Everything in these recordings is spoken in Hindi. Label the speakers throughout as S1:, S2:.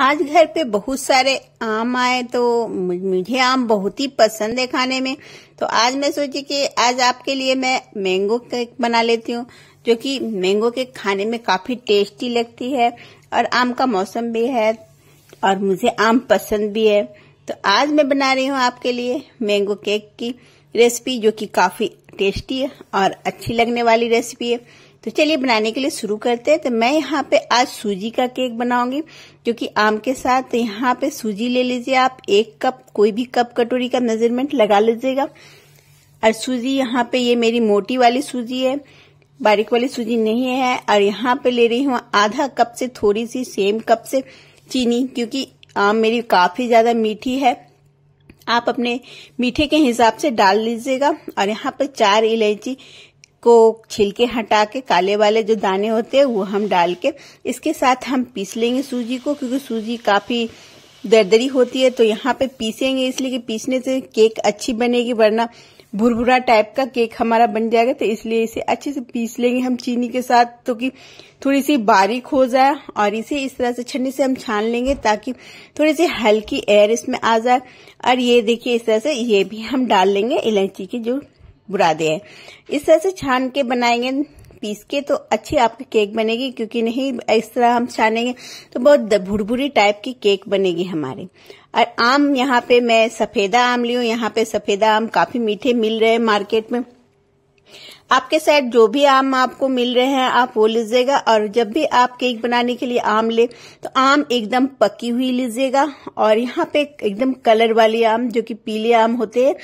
S1: आज घर पे बहुत सारे आम आए तो मुझे आम बहुत ही पसंद है खाने में तो आज मैं सोची कि आज आपके लिए मैं मैंगो केक बना लेती हूँ जो कि मैंगो केक खाने में काफी टेस्टी लगती है और आम का मौसम भी है और मुझे आम पसंद भी है तो आज मैं बना रही हूँ आपके लिए मैंगो केक की रेसिपी जो कि काफी टेस्टी है और अच्छी लगने वाली रेसिपी है तो चलिए बनाने के लिए शुरू करते हैं तो मैं यहाँ पे आज सूजी का केक बनाऊंगी जो कि आम के साथ तो यहाँ पे सूजी ले लीजिए आप एक कप कोई भी कप कटोरी का मेजरमेंट लगा लीजिएगा और सूजी यहाँ पे ये मेरी मोटी वाली सूजी है बारीक वाली सूजी नहीं है और यहाँ पे ले रही हूँ आधा कप से थोड़ी सी सेम कप से चीनी क्योंकि आम मेरी काफी ज्यादा मीठी है आप अपने मीठे के हिसाब से डाल लीजिएगा और यहाँ पे चार इलायची को छिलके हटा के काले वाले जो दाने होते हैं वो हम डाल के इसके साथ हम पीस लेंगे सूजी को क्योंकि सूजी काफ़ी दरदरी होती है तो यहाँ पे पीसेंगे इसलिए कि पीसने से केक अच्छी बनेगी वरना भुरभुरा टाइप का केक हमारा बन जाएगा तो इसलिए इसे अच्छे से पीस लेंगे हम चीनी के साथ तो कि थोड़ी सी बारीक हो जाए और इसे इस तरह से छन्नी से हम छान लेंगे ताकि थोड़ी सी हल्की एयर इसमें आ जाए और ये देखिए इस तरह से ये भी हम डाल लेंगे इलायची की जो बुरादे हैं इस तरह से छान के बनाएंगे पीस के तो अच्छी आपकी केक बनेगी क्योंकि नहीं इस तरह हम छानेंगे तो बहुत भुरभुरी टाइप की केक बनेगी हमारे और आम यहाँ पे मैं सफेदा आम ली हूँ यहाँ पे सफेदा आम काफी मीठे मिल रहे हैं मार्केट में आपके साइड जो भी आम आपको मिल रहे हैं आप वो लीजिएगा और जब भी आप केक बनाने के लिए आम ले तो आम एकदम पकी हुई लीजिएगा और यहाँ पे एकदम कलर वाली आम जो कि पीले आम होते हैं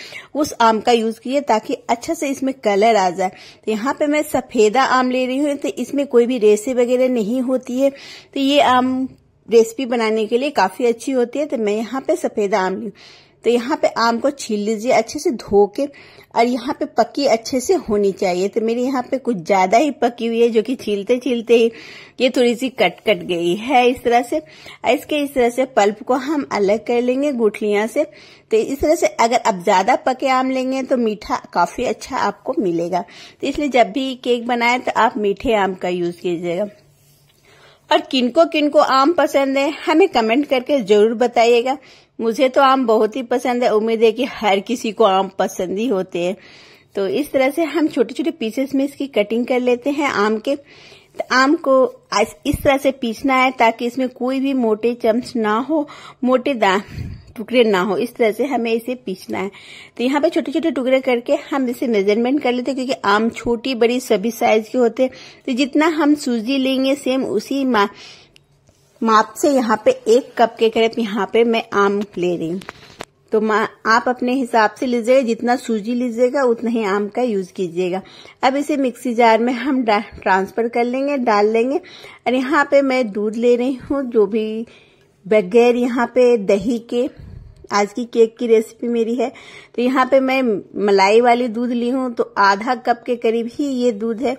S1: उस आम का यूज किए ताकि अच्छा से इसमें कलर आ जाए तो यहाँ पे मैं सफेदा आम ले रही हूँ तो इसमें कोई भी रेसे वगैरह नहीं होती है तो ये आम रेसिपी बनाने के लिए काफी अच्छी होती है तो मैं यहाँ पे सफेदा आम ली तो यहाँ पे आम को छील लीजिए अच्छे से धो के और यहाँ पे पकी अच्छे से होनी चाहिए तो मेरी यहाँ पे कुछ ज्यादा ही पकी हुई है जो कि छीलते छीलते ही ये थोड़ी सी कट कट गई है इस तरह से इसके इस तरह से पल्प को हम अलग कर लेंगे गुठलियां से तो इस तरह से अगर आप ज्यादा पके आम लेंगे तो मीठा काफी अच्छा आपको मिलेगा तो इसलिए जब भी केक बनाए तो आप मीठे आम का यूज कीजिएगा और किनको किनको आम पसंद है हमें कमेंट करके जरूर बताइएगा मुझे तो आम बहुत ही पसंद है उम्मीद है कि हर किसी को आम पसंद ही होते हैं तो इस तरह से हम छोटे छोटे पीसेस में इसकी कटिंग कर लेते हैं आम के आम को इस तरह से पीसना है ताकि इसमें कोई भी मोटे चम्स ना हो मोटे दा टुकड़े ना हो इस तरह से हमें इसे पीसना है तो यहाँ पे छोटे छोटे टुकड़े करके हम इसे मेजरमेंट कर लेते हैं क्योंकि आम छोटी बड़ी सभी साइज के होते हैं तो जितना हम सूजी लेंगे सेम उसी मा, माप से यहाँ पे एक कप के करीब यहाँ पे मैं आम ले रही हूँ तो आप अपने हिसाब से लीजिएगा जितना सूजी लीजिएगा उतना ही आम का यूज कीजिएगा अब इसे मिक्सी जार में हम ट्रांसफर कर लेंगे डाल लेंगे और यहाँ पे मैं दूध ले रही हूँ जो भी बगैर यहाँ पे दही के आज की केक की रेसिपी मेरी है तो यहाँ पे मैं मलाई वाली दूध ली हूँ तो आधा कप के करीब ही ये दूध है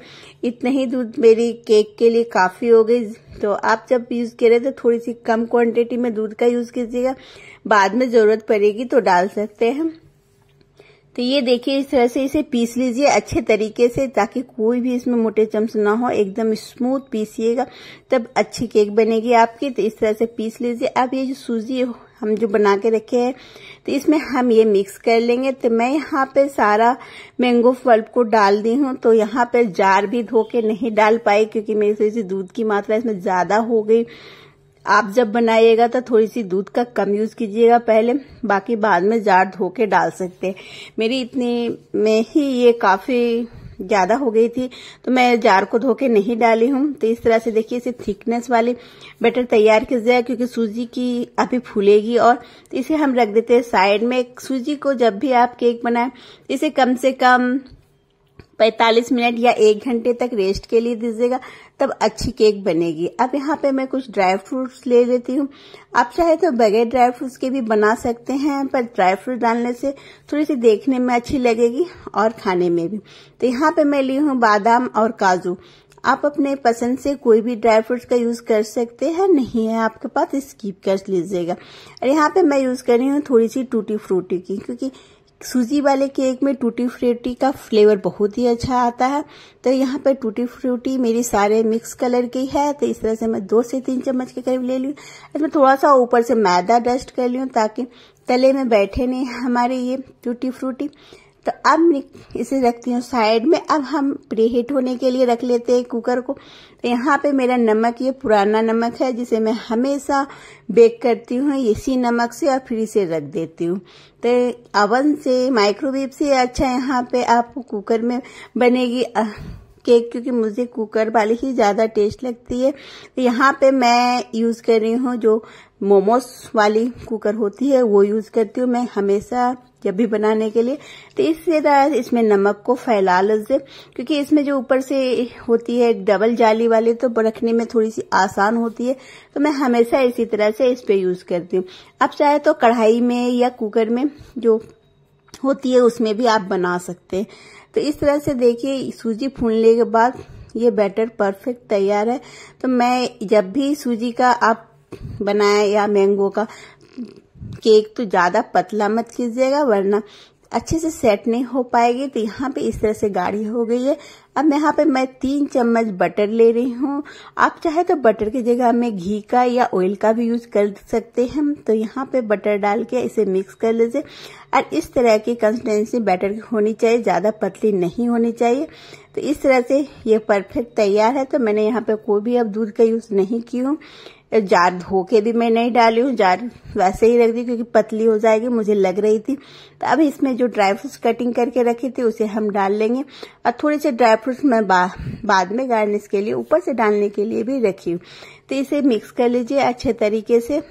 S1: इतना ही दूध मेरी केक के लिए काफ़ी हो गई तो आप जब यूज़ कर रहे तो थोड़ी सी कम क्वांटिटी में दूध का यूज़ कीजिएगा बाद में ज़रूरत पड़ेगी तो डाल सकते हैं तो ये देखिए इस तरह से इसे पीस लीजिए अच्छे तरीके से ताकि कोई भी इसमें मोटे चम्स ना हो एकदम स्मूथ पीसिएगा तब अच्छी केक बनेगी आपकी तो इस तरह से पीस लीजिए अब ये जो सूजी हम जो बना के रखे हैं तो इसमें हम ये मिक्स कर लेंगे तो मैं यहाँ पे सारा मैंगो फल्प को डाल दी हूँ तो यहाँ पे जार भी धो के नहीं डाल पाई क्योंकि मेरी थोड़ी दूध की मात्रा इसमें ज़्यादा हो गई आप जब बनाइएगा तो थोड़ी सी दूध का कम यूज कीजिएगा पहले बाकी बाद में जार धो के डाल सकते हैं मेरी इतनी में ही ये काफी ज्यादा हो गई थी तो मैं जार को धो के नहीं डाली हूँ तो इस तरह से देखिए इसे थिकनेस वाली बैटर तैयार की जाए क्योंकि सूजी की अभी फूलेगी और इसे हम रख देते हैं साइड में सूजी को जब भी आप केक बनाए इसे कम से कम 45 मिनट या एक घंटे तक रेस्ट के लिए दीजिएगा तब अच्छी केक बनेगी अब यहाँ पे मैं कुछ ड्राई फ्रूट्स ले लेती हूँ आप चाहे तो बगैर ड्राई फ्रूट्स के भी बना सकते हैं पर ड्राई फ्रूट डालने से थोड़ी सी देखने में अच्छी लगेगी और खाने में भी तो यहाँ पे मैं ली हूँ बादाम और काजू आप अपने पसंद से कोई भी ड्राई फ्रूट्स का यूज़ कर सकते हैं नहीं है आपके पास स्कीप कर लीजिएगा और यहाँ पे मैं यूज़ कर रही हूँ थोड़ी सी टूटी फ्रूटी की क्योंकि सूजी वाले केक में टूटी फ्रूटी का फ्लेवर बहुत ही अच्छा आता है तो यहाँ पर टूटी फ्रूटी मेरी सारे मिक्स कलर की है तो इस तरह से मैं दो से तीन चम्मच के करीब ले लूँ इसमें थोड़ा सा ऊपर से मैदा डस्ट कर लूँ ताकि तले में बैठे नहीं हमारे ये टूटी फ्रूटी तो अब इसे रखती हूँ साइड में अब हम प्री हीट होने के लिए रख लेते हैं कुकर को तो यहाँ पे मेरा नमक ये पुराना नमक है जिसे मैं हमेशा बेक करती हूँ इसी नमक से और फिर इसे रख देती हूँ तो अवन से माइक्रोवेव से अच्छा यहाँ पे आप कुकर में बनेगी केक क्योंकि मुझे कुकर वाली ही ज़्यादा टेस्ट लगती है तो यहाँ पे मैं यूज़ कर रही हूँ जो मोमोस वाली कुकर होती है वो यूज करती हूँ मैं हमेशा जब भी बनाने के लिए तो इससे इसमें नमक को फैला लें क्योंकि इसमें जो ऊपर से होती है डबल जाली वाली तो रखने में थोड़ी सी आसान होती है तो मैं हमेशा इसी तरह से इस पे यूज करती हूँ आप चाहे तो कढ़ाई में या कुकर में जो होती है उसमें भी आप बना सकते हैं तो इस तरह से देखिए सूजी फूलने के बाद ये बैटर परफेक्ट तैयार है तो मैं जब भी सूजी का आप बनाया या मैंगो का केक तो ज़्यादा पतला मत कीजिएगा वरना अच्छे से सेट नहीं हो पाएगी तो यहाँ पे इस तरह से गाढ़ी हो गई है अब यहाँ पे मैं तीन चम्मच बटर ले रही हूँ आप चाहे तो बटर की जगह में घी का या ऑयल का भी यूज कर सकते हैं तो यहाँ पे बटर डाल के इसे मिक्स कर लीजिए और इस तरह की कंसिस्टेंसी बैटर की होनी चाहिए ज़्यादा पतली नहीं होनी चाहिए तो इस तरह से ये परफेक्ट तैयार है तो मैंने यहाँ पे कोई भी अब दूध का यूज़ नहीं की हूँ जार धो के भी मैं नहीं डाली हूँ जार वैसे ही रख दी क्योंकि पतली हो जाएगी मुझे लग रही थी तो अब इसमें जो ड्राई फ्रूट्स कटिंग करके रखी थी उसे हम डाल लेंगे और थोड़े से ड्राई फ्रूट्स मैं बा, बाद में गार्निश के लिए ऊपर से डालने के लिए भी रखी हूँ तो इसे मिक्स कर लीजिए अच्छे तरीके से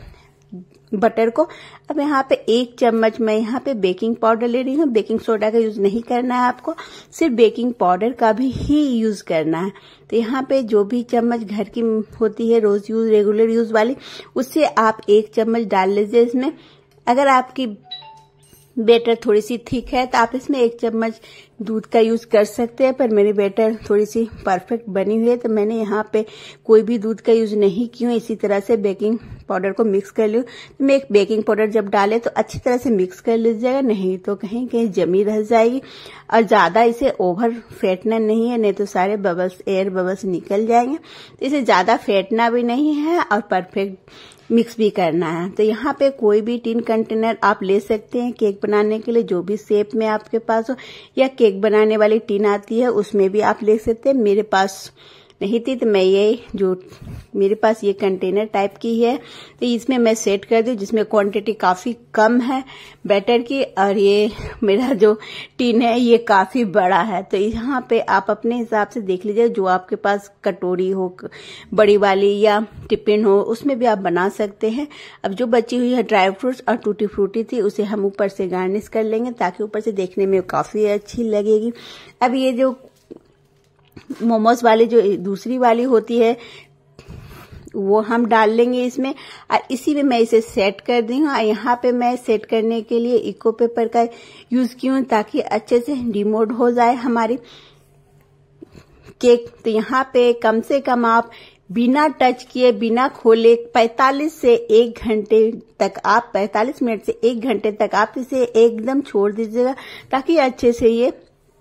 S1: बटर को अब यहाँ पे एक चम्मच मैं यहाँ पे बेकिंग पाउडर ले रही हूँ बेकिंग सोडा का यूज नहीं करना है आपको सिर्फ बेकिंग पाउडर का भी ही यूज करना है तो यहाँ पे जो भी चम्मच घर की होती है रोज यूज रेगुलर यूज वाली उससे आप एक चम्मच डाल लीजिए इसमें अगर आपकी बेटर थोड़ी सी थिक है तो आप इसमें एक चम्मच दूध का यूज़ कर सकते हैं पर मेरी बैटर थोड़ी सी परफेक्ट बनी हुई है तो मैंने यहाँ पे कोई भी दूध का यूज़ नहीं किया इसी तरह से बेकिंग पाउडर को मिक्स कर लू तो मैं एक बेकिंग पाउडर जब डाले तो अच्छी तरह से मिक्स कर लीजिएगा नहीं तो कहीं कहीं जमी रह जाएगी और ज़्यादा इसे ओवर फेटना नहीं है नहीं तो सारे बबल्स एयर बबल्स निकल जाएंगे तो इसे ज़्यादा फेटना भी नहीं है और परफेक्ट मिक्स भी करना है तो यहाँ पे कोई भी टिन कंटेनर आप ले सकते हैं केक बनाने के लिए जो भी शेप में आपके पास हो या केक केक बनाने वाली टीन आती है उसमें भी आप ले सकते हैं मेरे पास नहीं थी तो मैं ये जो मेरे पास ये कंटेनर टाइप की है तो इसमें मैं सेट कर दूँ जिसमें क्वांटिटी काफ़ी कम है बैटर की और ये मेरा जो टिन है ये काफ़ी बड़ा है तो यहाँ पे आप अपने हिसाब से देख लीजिए जो आपके पास कटोरी हो बड़ी वाली या टिफिन हो उसमें भी आप बना सकते हैं अब जो बची हुई है ड्राई फ्रूट्स और टूटी फ्रूटी थी उसे हम ऊपर से गार्निश कर लेंगे ताकि ऊपर से देखने में काफ़ी अच्छी लगेगी अब ये जो मोमोज वाली जो दूसरी वाली होती है वो हम डाल लेंगे इसमें और इसी में मैं इसे सेट कर दी हूँ और यहाँ पे मैं सेट करने के लिए इको पेपर का यूज़ की हूँ ताकि अच्छे से डिमोड हो जाए हमारी केक तो यहाँ पे कम से कम आप बिना टच किए बिना खोले 45 से एक घंटे तक आप 45 मिनट से एक घंटे तक आप इसे एकदम छोड़ दीजिएगा ताकि अच्छे से ये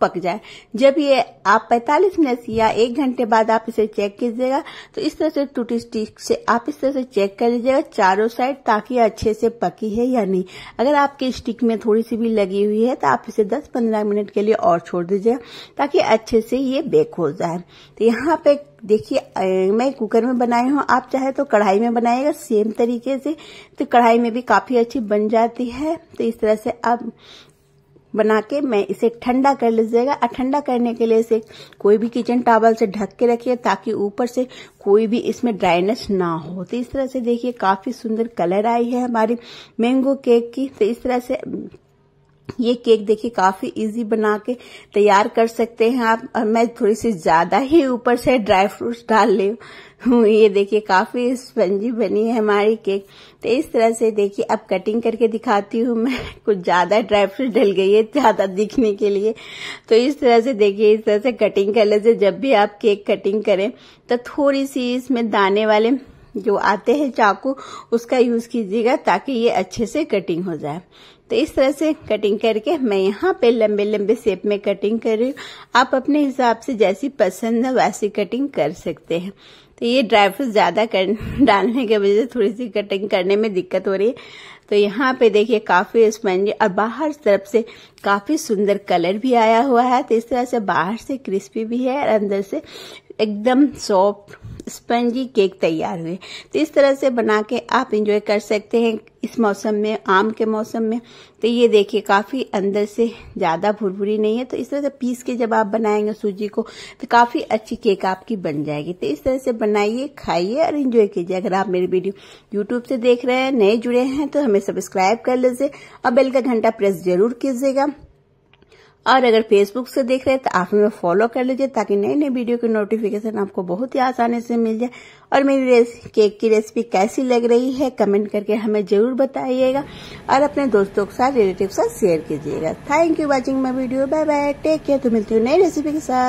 S1: पक जाए जब ये आप 45 मिनट या एक घंटे बाद आप इसे चेक कीजिएगा तो इस तरह से टूटी स्टिक से आप इस तरह से चेक कर लीजिएगा चारों साइड ताकि अच्छे से पकी है या नहीं अगर आपके स्टिक में थोड़ी सी भी लगी हुई है तो आप इसे 10-15 मिनट के लिए और छोड़ दीजिएगा ताकि अच्छे से ये बेक हो जाए तो यहाँ पे देखिए मैं कुकर में बनाई हूँ आप चाहे तो कढ़ाई में बनाएगा सेम तरीके से तो कढ़ाई में भी काफ़ी अच्छी बन जाती है तो इस तरह से आप बना के मैं इसे ठंडा कर लीजिएगा और ठंडा करने के लिए इसे कोई भी किचन टावल से ढक के रखिए ताकि ऊपर से कोई भी इसमें ड्राइनेस ना हो तो इस तरह से देखिए काफी सुंदर कलर आई है हमारी मैंगो केक की तो इस तरह से ये केक देखिए काफी इजी बना के तैयार कर सकते हैं आप और मैं थोड़ी सी ज्यादा ही ऊपर से ड्राई फ्रूट्स डाल ली हूँ ये देखिए काफी स्पंजी बनी है हमारी केक तो इस तरह से देखिए अब कटिंग करके दिखाती हूँ मैं कुछ ज्यादा ड्राई फ्रूट डल गई है ज्यादा दिखने के लिए तो इस तरह से देखिए इस तरह से कटिंग कर लेते जब भी आप केक कटिंग करें तो थोड़ी सी इसमें दाने वाले जो आते हैं चाकू उसका यूज कीजिएगा ताकि ये अच्छे से कटिंग हो जाए तो इस तरह से कटिंग करके मैं यहाँ पे लंबे लंबे शेप में कटिंग कर रही हूँ आप अपने हिसाब से जैसी पसंद है वैसी कटिंग कर सकते हैं तो ये ड्राई फ्रूट ज़्यादा कर डालने की वजह से थोड़ी सी कटिंग करने में दिक्कत हो रही है तो यहाँ पे देखिए काफ़ी स्पंजी और बाहर तरफ से काफ़ी सुंदर कलर भी आया हुआ है तो इस तरह से बाहर से क्रिस्पी भी है और अंदर से एकदम सॉफ्ट स्पंजी केक तैयार हुए तो इस तरह से बना के आप इंजॉय कर सकते हैं इस मौसम में आम के मौसम में तो ये देखिए काफ़ी अंदर से ज़्यादा भुरभुरी नहीं है तो इस तरह से पीस के जब आप बनाएंगे सूजी को तो काफ़ी अच्छी केक आपकी बन जाएगी तो इस तरह से बनाइए खाइए और इन्जॉय कीजिए अगर आप मेरी वीडियो यूट्यूब से देख रहे हैं नए जुड़े हैं तो हमें सब्सक्राइब कर लीजिए और बेल का घंटा प्रेस जरूर कीजिएगा और अगर फेसबुक से देख रहे हैं तो आप हमें फॉलो कर लीजिए ताकि नई नई वीडियो की नोटिफिकेशन आपको बहुत ही आसानी से मिल जाए और मेरी केक की रेसिपी कैसी लग रही है कमेंट करके हमें जरूर बताइएगा और अपने दोस्तों के साथ रिलेटिव के साथ शेयर कीजिएगा thank you watching my video bye bye take care तो मिलती हूँ नई रेसिपी के साथ